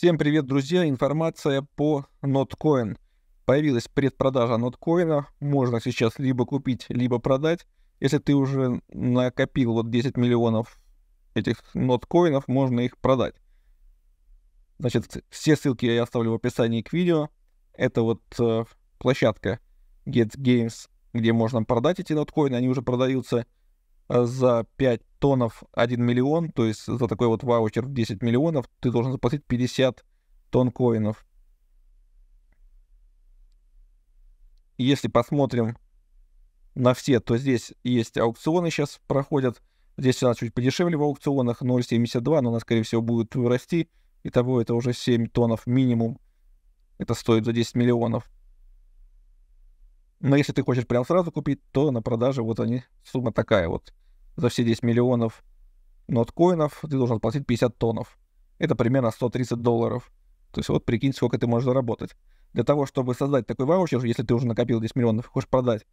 Всем привет, друзья! Информация по NotCoin. Появилась предпродажа NotCoin. Можно сейчас либо купить, либо продать. Если ты уже накопил вот 10 миллионов этих NotCoin, можно их продать. Значит, все ссылки я оставлю в описании к видео. Это вот э, площадка Get Games, где можно продать эти NotCoin. Они уже продаются Э, за 5 тонов 1 миллион, то есть за такой вот ваучер в 10 миллионов ты должен заплатить 50 тонн коинов. Если посмотрим на все, то здесь есть аукционы сейчас проходят. Здесь цена чуть подешевле в аукционах, 0,72, но она, скорее всего, будет расти. Итого это уже 7 тонов минимум. Это стоит за 10 миллионов. Но если ты хочешь прямо сразу купить, то на продаже вот они, сумма такая вот за все 10 миллионов ноткоинов ты должен платить 50 тонов. Это примерно 130 долларов. То есть вот прикинь, сколько ты можешь заработать. Для того, чтобы создать такой ваучер, если ты уже накопил 10 миллионов и хочешь продать,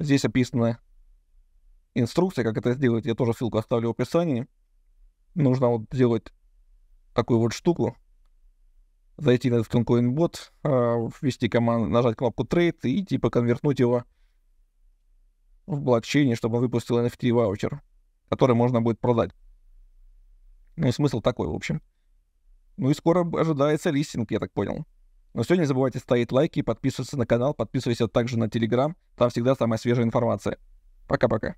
здесь описана инструкция, как это сделать. Я тоже ссылку оставлю в описании. Нужно вот сделать такую вот штуку. Зайти на этот CoinBot, а, ввести команду, нажать кнопку Trade и типа конвертнуть его в блокчейне, чтобы он выпустил NFT-ваучер, который можно будет продать. Ну и смысл такой, в общем. Ну и скоро ожидается листинг, я так понял. Но сегодня не забывайте ставить лайки, подписываться на канал, подписывайся также на Телеграм, там всегда самая свежая информация. Пока-пока.